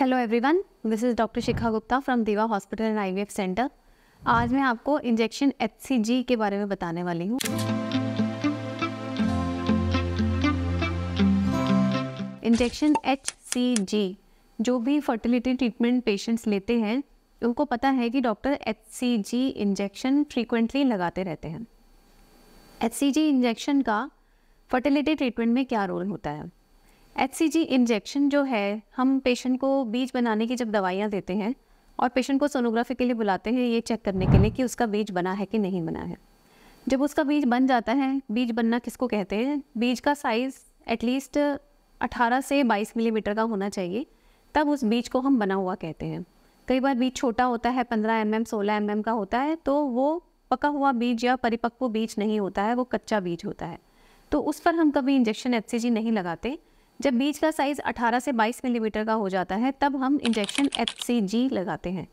hello everyone this is doctor Shikha Gupta from Deva hospital and IVF centre आज मैं आपको injection HCG के बारे में बताने वाली हूँ इंजेक्शन एचसीजी जो भी फर्टिलिटी ट्रीटमेंट पेशेंट्स लेते हैं उनको पता है कि डॉक्टर एचसीजी इंजेक्शन फ्रीक्वेंटली लगाते रहते हैं एचसीजी इंजेक्शन का फर्टिलिटी ट्रीटमेंट में क्या रोल होता है एच इंजेक्शन जो है हम पेशेंट को बीज बनाने की जब दवाइयाँ देते हैं और पेशेंट को सोनोग्राफी के लिए बुलाते हैं ये चेक करने के लिए कि उसका बीज बना है कि नहीं बना है जब उसका बीज बन जाता है बीज बनना किसको कहते हैं बीज का साइज़ एटलीस्ट 18 से 22 मिलीमीटर का होना चाहिए तब उस बीज को हम बना हुआ कहते हैं कई बार बीज छोटा होता है 15 एम एम सोलह एम mm का होता है तो वो पका हुआ बीज या परिपक्व बीज नहीं होता है वो कच्चा बीज होता है तो उस पर हम कभी इंजेक्शन एच नहीं लगाते जब बीज का साइज़ 18 से 22 मिलीमीटर का हो जाता है तब हम इंजेक्शन एच लगाते हैं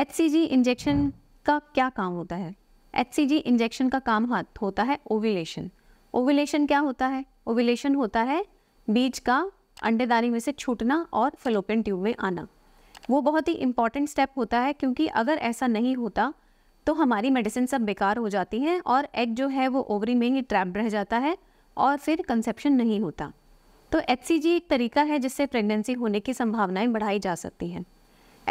एच इंजेक्शन का क्या काम होता है एच इंजेक्शन का काम हाथ होता है ओविलेशन ओविलेशन क्या होता है ओविलेशन होता है बीज का अंडेदारी में से छूटना और फलोपियन ट्यूब में आना वो बहुत ही इम्पॉर्टेंट स्टेप होता है क्योंकि अगर ऐसा नहीं होता तो हमारी मेडिसिन सब बेकार हो जाती हैं और एग जो है वो ओवरी में ही ट्रैप रह जाता है और फिर कंसेप्शन नहीं होता तो एच एक तरीका है जिससे प्रेगनेंसी होने की संभावनाएं बढ़ाई जा सकती हैं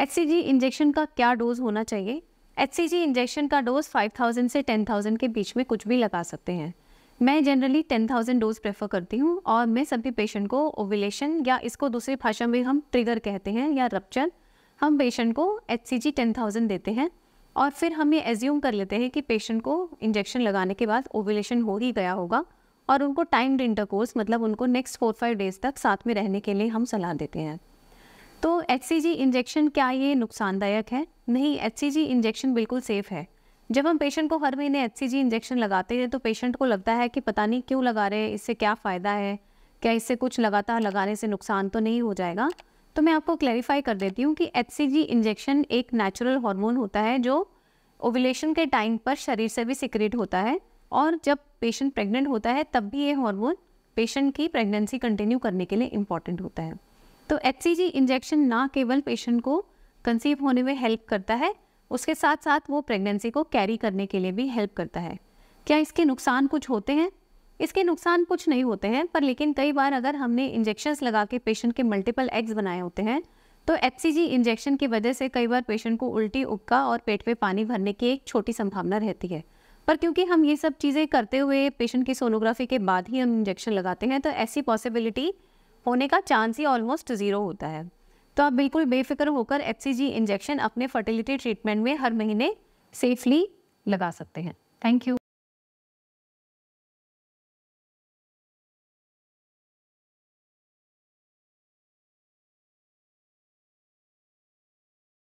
एच इंजेक्शन का क्या डोज होना चाहिए एच इंजेक्शन का डोज 5000 से 10000 के बीच में कुछ भी लगा सकते हैं मैं जनरली 10000 डोज प्रेफर करती हूँ और मैं सभी पेशेंट को ओविलेशन या इसको दूसरी भाषा में हम ट्रिगर कहते हैं या रपचर हम पेशेंट को एच सी देते हैं और फिर हम ये एज्यूम कर लेते हैं कि पेशेंट को इंजेक्शन लगाने के बाद ओविलेशन हो ही गया होगा और उनको टाइम्ड इंटरकोर्स मतलब उनको नेक्स्ट फोर फाइव डेज तक साथ में रहने के लिए हम सलाह देते हैं तो एच इंजेक्शन क्या ये नुकसानदायक है नहीं एच इंजेक्शन बिल्कुल सेफ़ है जब हम पेशेंट को हर महीने एच इंजेक्शन लगाते हैं तो पेशेंट को लगता है कि पता नहीं क्यों लगा रहे हैं इससे क्या फ़ायदा है क्या इससे कुछ लगातार लगाने से नुकसान तो नहीं हो जाएगा तो मैं आपको क्लैरिफाई कर देती हूँ कि एच इंजेक्शन एक नेचुरल हार्मोन होता है जो ओविलेशन के टाइम पर शरीर से भी सिक्रेट होता है और जब पेशेंट प्रेग्नेंट होता है तब भी ये हार्मोन पेशेंट की प्रेगनेंसी कंटिन्यू करने के लिए इम्पॉर्टेंट होता है तो एच इंजेक्शन ना केवल पेशेंट को कंसीव होने में हेल्प करता है उसके साथ साथ वो प्रेगनेंसी को कैरी करने के लिए भी हेल्प करता है क्या इसके नुकसान कुछ होते हैं इसके नुकसान कुछ नहीं होते हैं पर लेकिन कई बार अगर हमने इंजेक्शन लगा के पेशेंट के मल्टीपल एग्स बनाए होते हैं तो एच इंजेक्शन की वजह से कई बार पेशेंट को उल्टी उक्का और पेट में पानी भरने की एक छोटी संभावना रहती है पर क्योंकि हम ये सब चीज़ें करते हुए पेशेंट की सोनोग्राफी के बाद ही हम इंजेक्शन लगाते हैं तो ऐसी पॉसिबिलिटी होने का चांस ही ऑलमोस्ट ज़ीरो होता है तो आप बिल्कुल बेफिक्र होकर एफ इंजेक्शन अपने फर्टिलिटी ट्रीटमेंट में हर महीने सेफली लगा सकते हैं थैंक यू